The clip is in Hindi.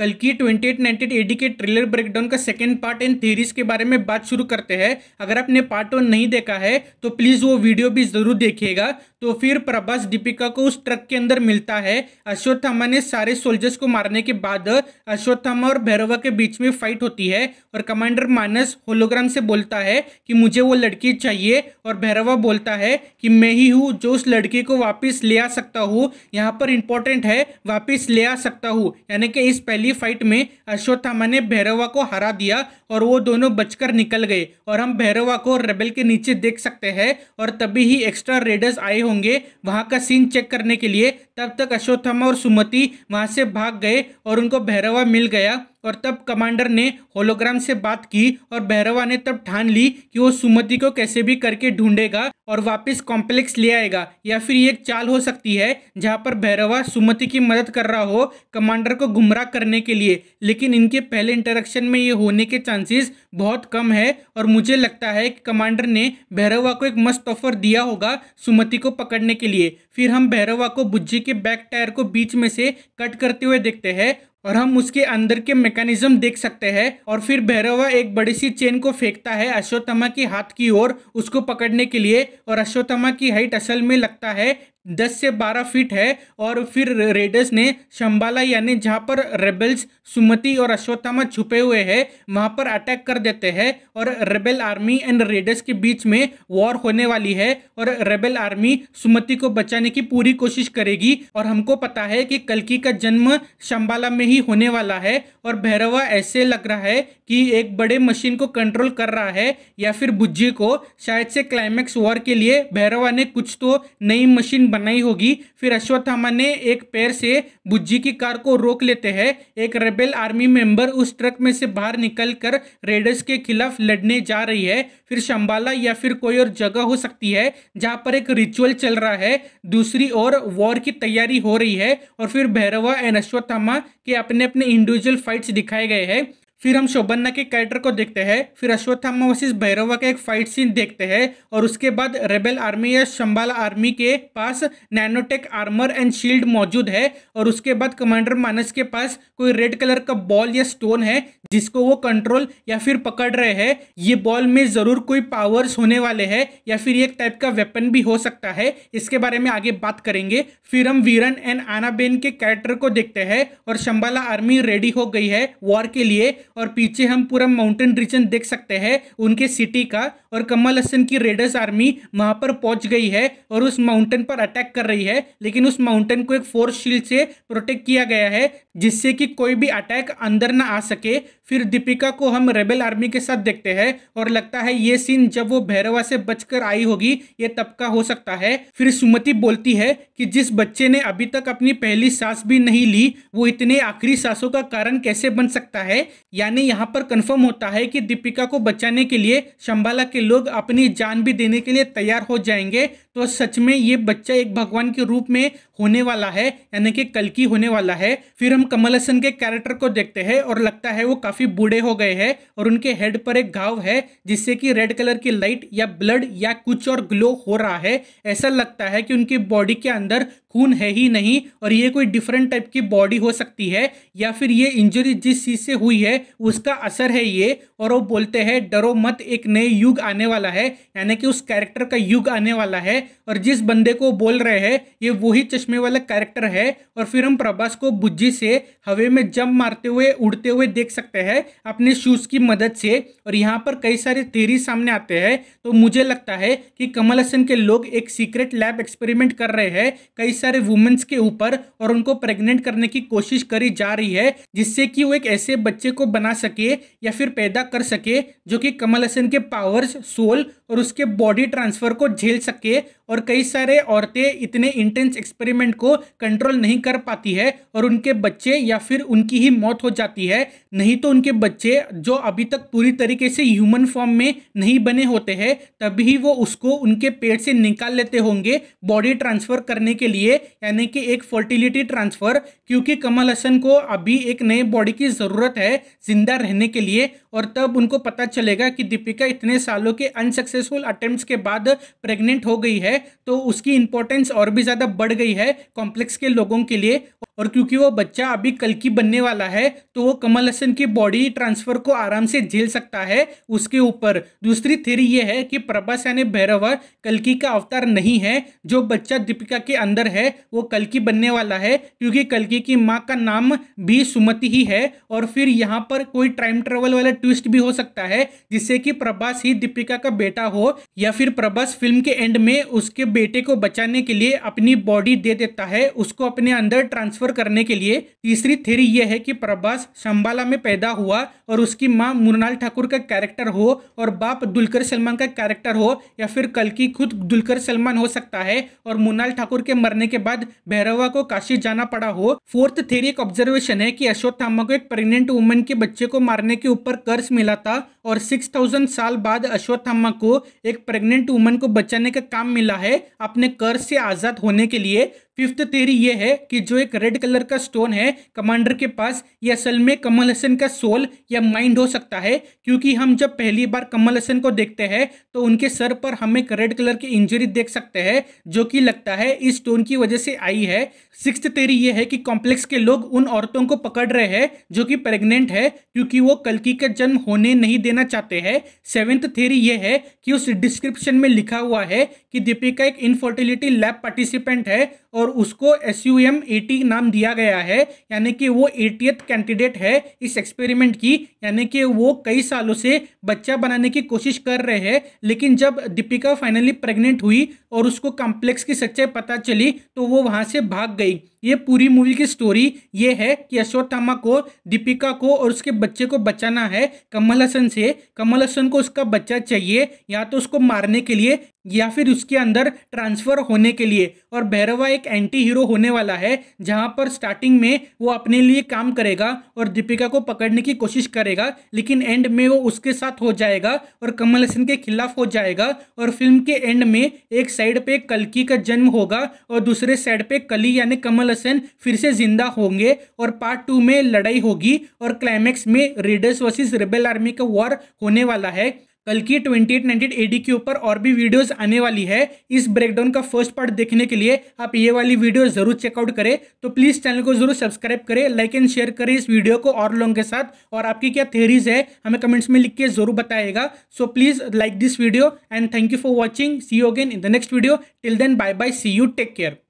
कल की ट्वेंटी एट नाइनटीन एडी के ट्रेलर ब्रेकडाउन का सेकेंड पार्ट एंड थीरीज के बारे में बात शुरू करते हैं अगर आपने पार्ट वन नहीं देखा है तो प्लीज़ वो वीडियो भी ज़रूर देखिएगा तो फिर प्रभास दीपिका को उस ट्रक के अंदर मिलता है अश्वत्थामा ने सारे सोल्जर्स को मारने के बाद अश्वत्थामा और भैरवा के बीच में फाइट होती है और कमांडर मानस होलोग्राम से बोलता है कि मुझे वो लड़की चाहिए और भैरवा बोलता है कि मैं ही हूँ जो उस लड़की को वापस ले आ सकता हूँ यहाँ पर इंपॉर्टेंट है वापिस ले आ सकता हूँ यानी कि इस पहली फाइट में अश्वत्थामा ने भैरवा को हरा दिया और वो दोनों बचकर निकल गए और हम भैरवा को रेबल के नीचे देख सकते हैं और तभी ही एक्स्ट्रा रेडर्स आए होंगे होंगे वहाँ का सीन चेक करने के लिए तब तक अश्वत्थामा और सुमति वहाँ से भाग गए और उनको भैरवा मिल गया और तब कमांडर ने होलोग्राम से बात की और भैरवा ने तब ठान ली कि वो सुमति को कैसे भी करके ढूंढेगा और वापस कॉम्प्लेक्स ले आएगा या फिर ये एक चाल हो सकती है जहाँ पर भैरवा सुमति की मदद कर रहा हो कमांडर को गुमराह करने के लिए लेकिन इनके पहले इंटरेक्शन में ये होने के चांसेस बहुत कम है और मुझे लगता है कि कमांडर ने भैरवा को एक मस्त ऑफर दिया होगा सुमति को पकड़ने के लिए फिर हम भैरवा को बुज्जी के बैक टायर को बीच में से कट करते हुए देखते हैं और हम उसके अंदर के मैकेनिज्म देख सकते हैं और फिर भैरवा एक बड़ी सी चेन को फेंकता है अश्वत्थामा के हाथ की ओर उसको पकड़ने के लिए और अश्वत्थामा की हाइट असल में लगता है दस से बारह फीट है और फिर रेडर्स ने शंबाला यानी जहाँ पर रेबल्स सुमति और अश्वत्थामा छुपे हुए हैं वहाँ पर अटैक कर देते हैं और रेबल आर्मी एंड रेडर्स के बीच में वॉर होने वाली है और रेबल आर्मी सुमति को बचाने की पूरी कोशिश करेगी और हमको पता है कि कलकी का जन्म शंबाला में ही होने वाला है और भैरवा ऐसे लग रहा है कि एक बड़े मशीन को कंट्रोल कर रहा है या फिर बुज्जी को शायद से क्लाइमैक्स वॉर के लिए भैरवा ने कुछ तो नई मशीन बनाई होगी फिर अश्वत्थामा ने एक पैर से बुज्जी की कार को रोक लेते हैं एक रेबेल आर्मी मेंबर उस ट्रक में से बाहर निकलकर रेडर्स के खिलाफ लड़ने जा रही है फिर शंबाला या फिर कोई और जगह हो सकती है जहाँ पर एक रिचुअल चल रहा है दूसरी ओर वॉर की तैयारी हो रही है और फिर भैरवा एंड अश्वत्थामा के अपने अपने इंडिविजुअल फाइट्स दिखाए गए हैं फिर हम शोभन्ना के कैरेक्टर को देखते हैं फिर अश्वत्थामा वर्सेस भैरवा का एक फाइट सीन देखते हैं और उसके बाद रेबेल आर्मी या शंबाला आर्मी के पास नैनोटेक आर्मर एंड शील्ड मौजूद है और उसके बाद कमांडर मानस के पास कोई रेड कलर का बॉल या स्टोन है जिसको वो कंट्रोल या फिर पकड़ रहे हैं ये बॉल में ज़रूर कोई पावर्स होने वाले हैं या फिर एक टाइप का वेपन भी हो सकता है इसके बारे में आगे बात करेंगे फिर हम वीरन एंड आनाबेन के कैरेक्टर को देखते हैं और शंबाला आर्मी रेडी हो गई है वॉर के लिए और पीछे हम पूरा माउंटेन रीजन देख सकते हैं उनके सिटी का और कमल हसन की रेडर्स आर्मी वहां पर पहुंच गई है और उस माउंटेन पर अटैक कर रही है लेकिन उस माउंटेन को एक फोर्स शील्ड से प्रोटेक्ट किया गया है जिससे कि कोई भी अटैक अंदर ना आ सके फिर दीपिका को हम रेबल आर्मी के साथ देखते हैं और लगता है ये सीन जब वो भैरवा से बचकर आई होगी ये तब का हो सकता है फिर सुमति बोलती है कि जिस बच्चे ने अभी तक अपनी पहली सांस भी नहीं ली वो इतने आखिरी सांसों का कारण कैसे बन सकता है या यानी यहाँ पर कंफर्म होता है कि दीपिका को बचाने के लिए शंबाला के लोग अपनी जान भी देने के लिए तैयार हो जाएंगे तो सच में ये बच्चा एक भगवान के रूप में होने वाला है यानी कि कल की होने वाला है फिर हम कमल हसन के कैरेक्टर को देखते हैं और लगता है वो काफ़ी बूढ़े हो गए हैं और उनके हेड पर एक घाव है जिससे कि रेड कलर की लाइट या ब्लड या कुछ और ग्लो हो रहा है ऐसा लगता है कि उनकी बॉडी के अंदर खून है ही नहीं और ये कोई डिफरेंट टाइप की बॉडी हो सकती है या फिर ये इंजरी जिस चीज़ से हुई है उसका असर है ये और वो बोलते हैं डरो मत एक नए युग आने वाला है यानी कि उस कैरेक्टर का युग आने वाला है और जिस बंदे को बोल रहे हैं ये वही चश्मे वाला कैरेक्टर है और फिर हम प्रभास को बुज्जी से हवे में जम मारते हुए उड़ते हुए देख सकते हैं अपने शूज़ की मदद से और यहाँ पर कई सारे थेरी सामने आते हैं तो मुझे लगता है कि कमल हसन के लोग एक सीक्रेट लैब एक्सपेरिमेंट कर रहे हैं कई सारे वुमेन्स के ऊपर और उनको प्रेग्नेंट करने की कोशिश करी जा रही है जिससे कि वो एक ऐसे बच्चे को बना बना सके या फिर पैदा कर सके जो कि कमल हसन के पावर्स सोल और उसके बॉडी ट्रांसफ़र को झेल सके और कई सारे औरतें इतने इंटेंस एक्सपेरिमेंट को कंट्रोल नहीं कर पाती है और उनके बच्चे या फिर उनकी ही मौत हो जाती है नहीं तो उनके बच्चे जो अभी तक पूरी तरीके से ह्यूमन फॉर्म में नहीं बने होते हैं तभी वो उसको उनके पेट से निकाल लेते होंगे बॉडी ट्रांसफ़र करने के लिए यानी कि एक फर्टिलिटी ट्रांसफ़र क्योंकि कमल हसन को अभी एक नए बॉडी की ज़रूरत है जिंदा रहने के लिए और तब उनको पता चलेगा कि दीपिका इतने सालों के अनसक्सेसफुल अटेम्प्ट्स के बाद प्रेग्नेंट हो गई है तो उसकी इंपॉर्टेंस और भी ज़्यादा बढ़ गई है कॉम्प्लेक्स के लोगों के लिए और क्योंकि वो बच्चा अभी कल की बनने वाला है तो वो कमल हसन की बॉडी ट्रांसफर को आराम से झेल सकता है उसके ऊपर दूसरी थ्योरी ये है कि प्रभास यानी भैरव की का अवतार नहीं है जो बच्चा दीपिका के अंदर है वो की बनने वाला है क्योंकि कल की माँ का नाम भी सुमति ही है और फिर यहाँ पर कोई टाइम ट्रेवल वाला ट्विस्ट भी हो सकता है जिससे कि प्रभास ही दीपिका का बेटा हो या फिर प्रभास फिल्म के एंड में उसके बेटे को बचाने के लिए अपनी बॉडी दे देता है उसको अपने अंदर ट्रांसफर करने के लिए तीसरी थ्योरी यह है कि प्रभास शंबाला में पैदा हुआ और उसकी माँ मुरनाल ठाकुर का कैरेक्टर हो और बाप दुलकर सलमान का कैरेक्टर हो या फिर कल खुद दुलकर सलमान हो सकता है और मुरनाल ठाकुर के मरने के बाद भैरवा को काशी जाना पड़ा हो फोर्थ थेरी एक ऑब्जर्वेशन है कि अशोक थामा को एक प्रेग्नेंट वुमन के बच्चे को मारने के ऊपर कर वर्ष मिला था और 6000 साल बाद अश्वत्थामा को एक प्रेग्नेंट वुमन को बचाने का काम मिला है अपने कर्ज से आज़ाद होने के लिए फिफ्थ थेरी ये है कि जो एक रेड कलर का स्टोन है कमांडर के पास ये असल में कमल हसन का सोल या माइंड हो सकता है क्योंकि हम जब पहली बार कमल हसन को देखते हैं तो उनके सर पर हम एक रेड कलर की इंजरी देख सकते हैं जो कि लगता है इस स्टोन की वजह से आई है सिक्स थेरी ये है कि कॉम्प्लेक्स के लोग उन औरतों को पकड़ रहे हैं जो कि प्रेग्नेंट है क्योंकि वो कलकी का जन्म होने नहीं देना चाहते हैं सेवेंथ थेरी ये है कि उस डिस्क्रिप्शन में लिखा हुआ है कि दीपिका एक इनफर्टिलिटी लैब पार्टिसिपेंट है और और उसको एस यू एम एटी नाम दिया गया है यानी कि वो एटीएथ कैंडिडेट है इस एक्सपेरिमेंट की यानी कि वो कई सालों से बच्चा बनाने की कोशिश कर रहे हैं लेकिन जब दीपिका फाइनली प्रेग्नेंट हुई और उसको कॉम्प्लेक्स की सच्चाई पता चली तो वो वहाँ से भाग गई ये पूरी मूवी की स्टोरी ये है कि अश्वत्थामा को दीपिका को और उसके बच्चे को बचाना है कमल हसन से कमल हसन को उसका बच्चा चाहिए या तो उसको मारने के लिए या फिर उसके अंदर ट्रांसफर होने के लिए और भैरवा एक एंटी हीरो होने वाला है जहां पर स्टार्टिंग में वो अपने लिए काम करेगा और दीपिका को पकड़ने की कोशिश करेगा लेकिन एंड में वो उसके साथ हो जाएगा और कमल हसन के खिलाफ हो जाएगा और फिल्म के एंड में एक साइड पे कलकी का जन्म होगा और दूसरे साइड पे कली यानी कमल हसन फिर से जिंदा होंगे और पार्ट टू में लड़ाई होगी और क्लाइमैक्स में रीडर्स वर्सिस रेबल आर्मी का वॉर होने वाला है कल की ट्वेंटी एट नाइनटीन एडी के ऊपर और भी वीडियोस आने वाली है इस ब्रेकडाउन का फर्स्ट पार्ट देखने के लिए आप ये वाली वीडियो जरूर चेकआउट करें तो प्लीज़ चैनल को जरूर सब्सक्राइब करें लाइक एंड शेयर करें इस वीडियो को और लोगों के साथ और आपकी क्या थेरीज है हमें कमेंट्स में लिख के जरूर बताएगा so please like this video and thank you for watching see you again in the next video till then bye bye see you take care